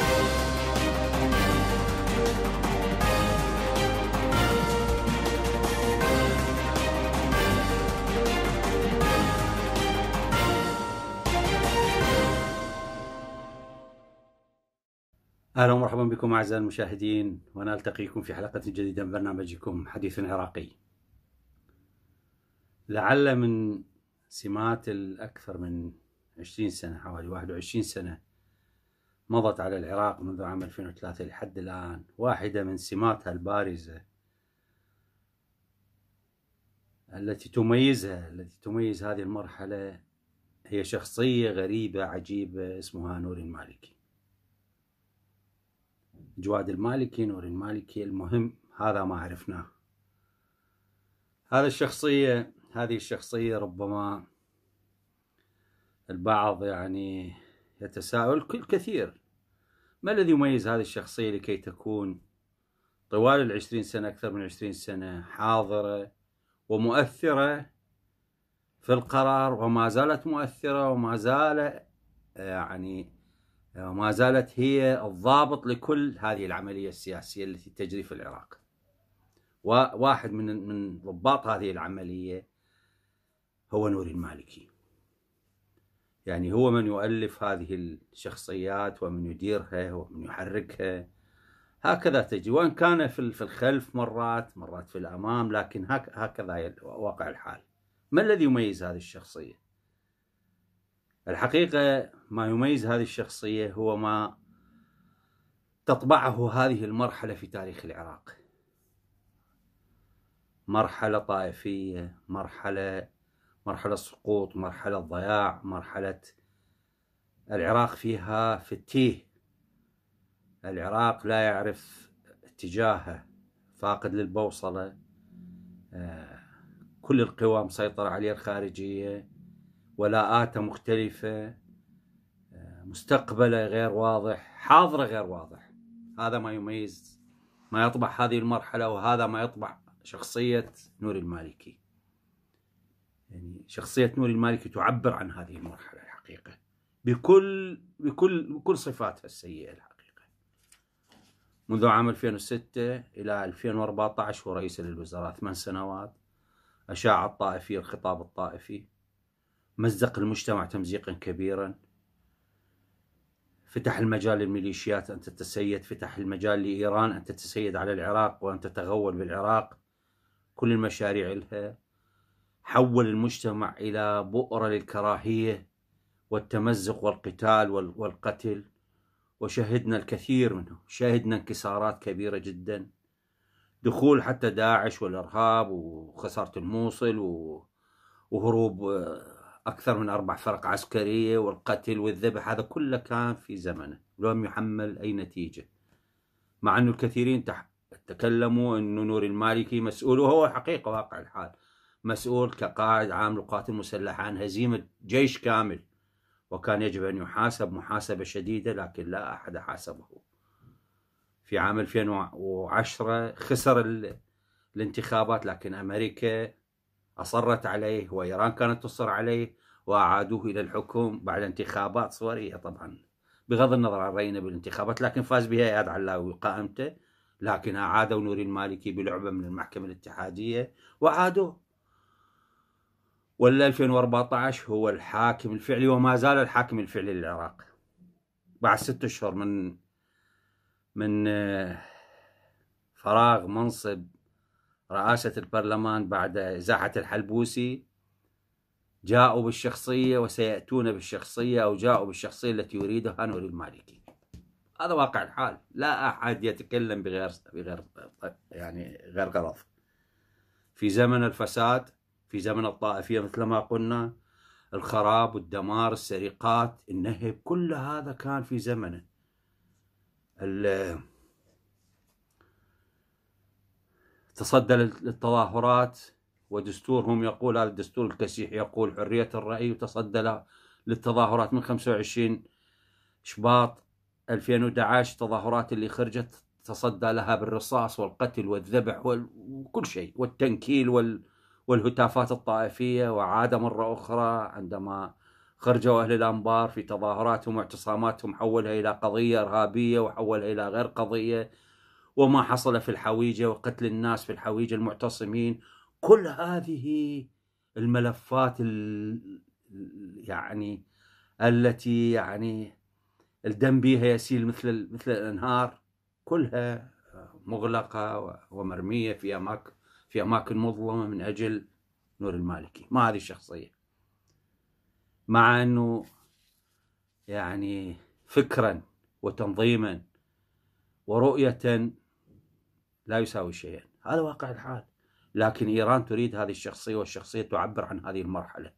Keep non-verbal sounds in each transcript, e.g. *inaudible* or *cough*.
اهلا ومرحبا بكم اعزائي المشاهدين ونلتقيكم في حلقه جديده من برنامجكم حديث عراقي. لعل من سمات الاكثر من 20 سنه حوالي 21 سنه مضت على العراق منذ عام 2003 لحد الآن واحدة من سماتها البارزة التي تميزها التي تميز هذه المرحلة هي شخصية غريبة عجيبة اسمها نور المالكي جواد المالكي نور المالكي المهم هذا ما عرفناه هذا الشخصية هذه الشخصية ربما البعض يعني يتساءل كل كثير ما الذي يميز هذه الشخصية لكي تكون طوال العشرين سنة أكثر من عشرين سنة حاضرة ومؤثرة في القرار وما زالت مؤثرة وما زال يعني وما زالت هي الضابط لكل هذه العملية السياسية التي تجري في العراق وواحد من من ضباط هذه العملية هو نور المالكي يعني هو من يؤلف هذه الشخصيات ومن يديرها ومن يحركها هكذا تجي وان كان في الخلف مرات مرات في الامام لكن هكذا واقع الحال ما الذي يميز هذه الشخصيه الحقيقه ما يميز هذه الشخصيه هو ما تطبعه هذه المرحله في تاريخ العراق مرحله طائفيه مرحله مرحلة سقوط مرحلة ضياع مرحلة العراق فيها في التيه العراق لا يعرف اتجاهه فاقد للبوصلة آه، كل القوى مسيطرة عليه الخارجية ولاءاته مختلفة آه، مستقبله غير واضح حاضره غير واضح هذا ما يميز ما يطبع هذه المرحلة وهذا ما يطبع شخصية نور المالكي يعني شخصية نور المالكي تعبر عن هذه المرحلة الحقيقة بكل بكل بكل صفاتها السيئة الحقيقة منذ عام 2006 إلى 2014 هو رئيس للوزراء ثمان سنوات أشاع الطائفي الخطاب الطائفي مزق المجتمع تمزيقا كبيرا فتح المجال للميليشيات أن تتسيد فتح المجال لإيران أن تتسيد على العراق وأن تتغول بالعراق كل المشاريع لها حول المجتمع إلى بؤرة للكراهية والتمزق والقتال والقتل وشهدنا الكثير منه شهدنا انكسارات كبيرة جدا دخول حتى داعش والإرهاب وخسارة الموصل وهروب أكثر من أربع فرق عسكرية والقتل والذبح هذا كله كان في زمنه ولم يحمل أي نتيجة مع أنه الكثيرين تكلموا أنه نور المالكي مسؤول وهو حقيقة واقع الحال مسؤول كقائد عام للقوات المسلحة عن هزيمة جيش كامل وكان يجب أن يحاسب محاسبة شديدة لكن لا أحد حاسبه في عام 2010 خسر الانتخابات لكن أمريكا أصرت عليه وإيران كانت تصر عليه وأعادوه إلى الحكم بعد انتخابات صورية طبعا بغض النظر عن رأينا بالانتخابات لكن فاز بها إياد علاوي وقائمته لكن أعادوا نور المالكي بلعبة من المحكمة الاتحادية واعادوه ولا 2014 هو الحاكم الفعلي وما زال الحاكم الفعلي للعراق بعد ست اشهر من من آه، فراغ منصب رئاسة البرلمان بعد إزاحة الحلبوسي جاءوا بالشخصية وسيأتون بالشخصية أو جاءوا بالشخصية التي يريدها نور المالكي هذا واقع الحال لا أحد يتكلم بغير بغير يعني غير غرض في زمن الفساد في زمن الطائفية مثل ما قلنا الخراب والدمار السرقات النهب كل هذا كان في زمنه تصدى للتظاهرات ودستورهم يقول هذا الدستور الكسيح يقول حرية الرأي وتصدى للتظاهرات من 25 شباط 2011 التظاهرات اللي خرجت تصدى لها بالرصاص والقتل والذبح وكل شيء والتنكيل وال والهتافات الطائفية وعاد مرة أخرى عندما خرجوا أهل الأنبار في تظاهراتهم واعتصاماتهم حولها إلى قضية إرهابية وحولها إلى غير قضية وما حصل في الحويجة وقتل الناس في الحويجة المعتصمين كل هذه الملفات يعني التي يعني الدم بها يسيل مثل مثل الانهار كلها مغلقه ومرميه في اماكن في أماكن مظلمة من أجل نور المالكي ما هذه الشخصية مع أنه يعني فكرا وتنظيما ورؤية لا يساوي شيئا هذا واقع الحال لكن إيران تريد هذه الشخصية والشخصية تعبر عن هذه المرحلة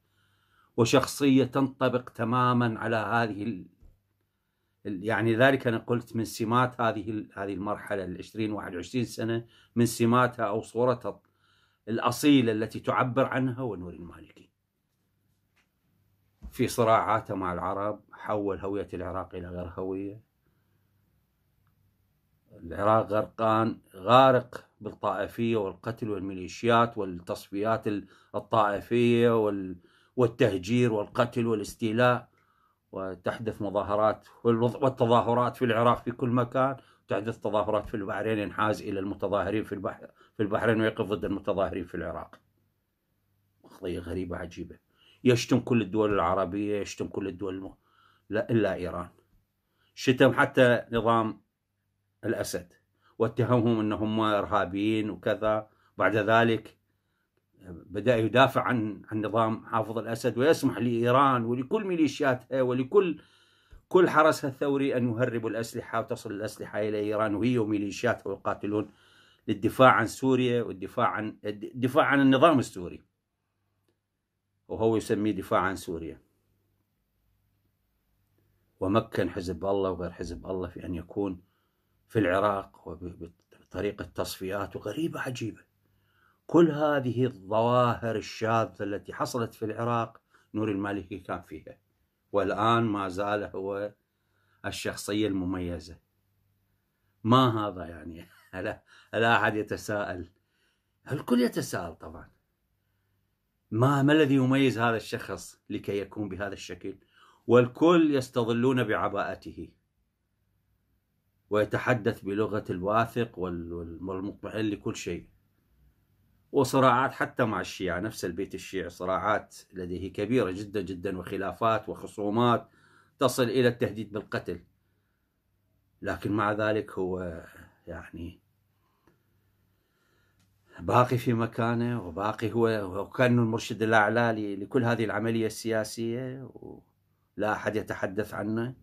وشخصية تنطبق تماما على هذه يعني ذلك انا قلت من سمات هذه هذه المرحله ال 20 21 سنه من سماتها او صورتها الاصيله التي تعبر عنها هو نور المالكي. في صراعاته مع العرب حول هويه العراق الى غير هويه. العراق غرقان غارق بالطائفيه والقتل والميليشيات والتصفيات الطائفيه والتهجير والقتل والاستيلاء وتحدث مظاهرات والتظاهرات في العراق في كل مكان تحدث تظاهرات في البحرين ينحاز الى المتظاهرين في البحر في البحرين ويقف ضد المتظاهرين في العراق. قضيه غريبه عجيبه. يشتم كل الدول العربيه، يشتم كل الدول الم... لا الا ايران. شتم حتى نظام الاسد واتهمهم انهم ارهابيين وكذا، بعد ذلك بدأ يدافع عن عن نظام حافظ الأسد ويسمح لإيران ولكل ميليشياتها ولكل كل حرسها الثوري أن يهربوا الأسلحة وتصل الأسلحة إلى إيران وهي وميليشياتها ويقاتلون للدفاع عن سوريا والدفاع عن الدفاع عن النظام السوري وهو يسميه دفاع عن سوريا ومكن حزب الله وغير حزب الله في أن يكون في العراق وبطريقة تصفيات وغريبة عجيبة كل هذه الظواهر الشاذة التي حصلت في العراق نور المالكي كان فيها والآن ما زال هو الشخصية المميزة ما هذا يعني هل, *laughs* لا أحد يتساءل الكل يتساءل طبعا ما ما الذي يميز هذا الشخص لكي يكون بهذا الشكل والكل يستظلون بعباءته ويتحدث بلغة الواثق والمطمئن لكل شيء وصراعات حتى مع الشيعة نفس البيت الشيعي صراعات لديه كبيرة جدا جدا وخلافات وخصومات تصل إلى التهديد بالقتل لكن مع ذلك هو يعني باقي في مكانه وباقي هو وكأنه المرشد الأعلى لكل هذه العملية السياسية ولا أحد يتحدث عنه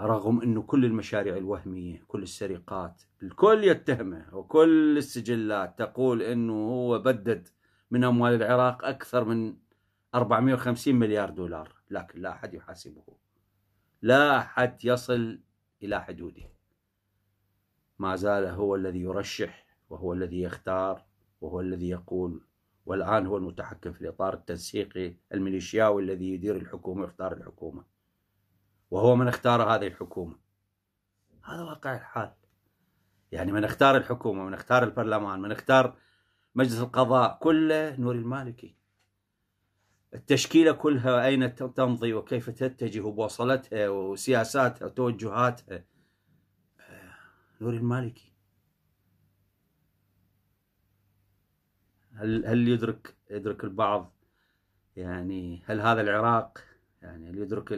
رغم أنه كل المشاريع الوهمية كل السرقات الكل يتهمه وكل السجلات تقول أنه هو بدد من أموال العراق أكثر من 450 مليار دولار لكن لا أحد يحاسبه لا أحد يصل إلى حدوده ما زال هو الذي يرشح وهو الذي يختار وهو الذي يقول والآن هو المتحكم في الإطار التنسيقي الميليشياوي الذي يدير الحكومة ويختار الحكومة وهو من اختار هذه الحكومة هذا واقع الحال يعني من اختار الحكومة من اختار البرلمان من اختار مجلس القضاء كله نور المالكي التشكيلة كلها أين تمضي وكيف تتجه وبوصلتها وسياساتها وتوجهاتها نور المالكي هل هل يدرك يدرك البعض يعني هل هذا العراق يعني هل يدرك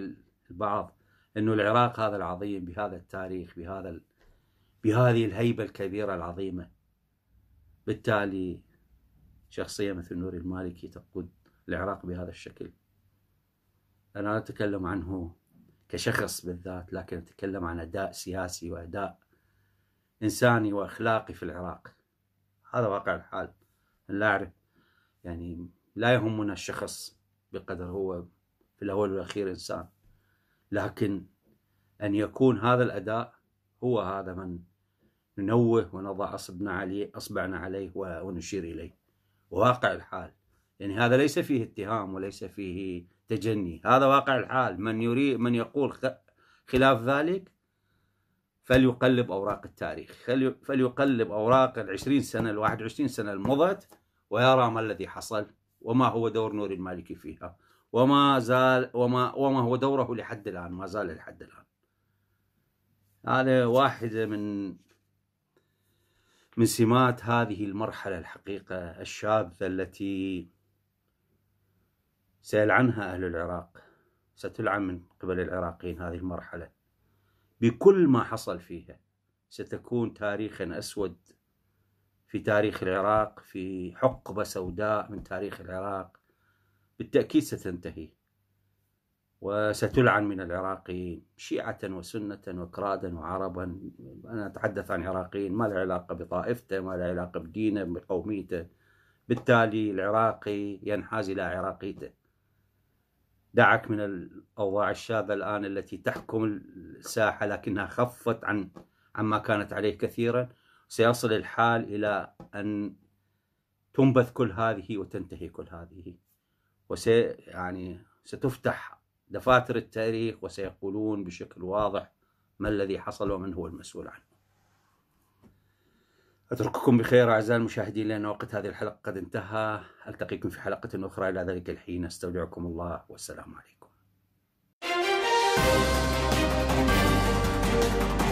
البعض انه العراق هذا العظيم بهذا التاريخ بهذا ال... بهذه الهيبه الكبيره العظيمه بالتالي شخصيه مثل نور المالكي تقود العراق بهذا الشكل انا لا اتكلم عنه كشخص بالذات لكن اتكلم عن اداء سياسي واداء انساني واخلاقي في العراق هذا واقع الحال لا اعرف يعني لا يهمنا الشخص بقدر هو في الاول والاخير انسان لكن أن يكون هذا الأداء هو هذا من ننوه ونضع أصبنا عليه أصبعنا عليه ونشير إليه واقع الحال يعني هذا ليس فيه اتهام وليس فيه تجني هذا واقع الحال من يريد من يقول خلاف ذلك فليقلب أوراق التاريخ فليقلب أوراق العشرين سنة الواحد وعشرين سنة المضت ويرى ما الذي حصل وما هو دور نور المالكي فيها وما زال وما وما هو دوره لحد الآن ما زال لحد الآن هذا واحدة من من سمات هذه المرحلة الحقيقة الشاذة التي سيلعنها أهل العراق ستلعن من قبل العراقيين هذه المرحلة بكل ما حصل فيها ستكون تاريخا أسود في تاريخ العراق في حقبة سوداء من تاريخ العراق بالتأكيد ستنتهي وستلعن من العراقيين شيعة وسنة وكرادا وعربا أنا أتحدث عن عراقيين ما له علاقة بطائفته ما له علاقة بدينه بقوميته بالتالي العراقي ينحاز إلى عراقيته دعك من الأوضاع الشاذة الآن التي تحكم الساحة لكنها خفت عن عما كانت عليه كثيرا سيصل الحال إلى أن تنبث كل هذه وتنتهي كل هذه وسي يعني ستفتح دفاتر التاريخ وسيقولون بشكل واضح ما الذي حصل ومن هو المسؤول عنه أترككم بخير أعزائي المشاهدين لأن وقت هذه الحلقة قد انتهى ألتقيكم في حلقة أخرى إلى ذلك الحين أستودعكم الله والسلام عليكم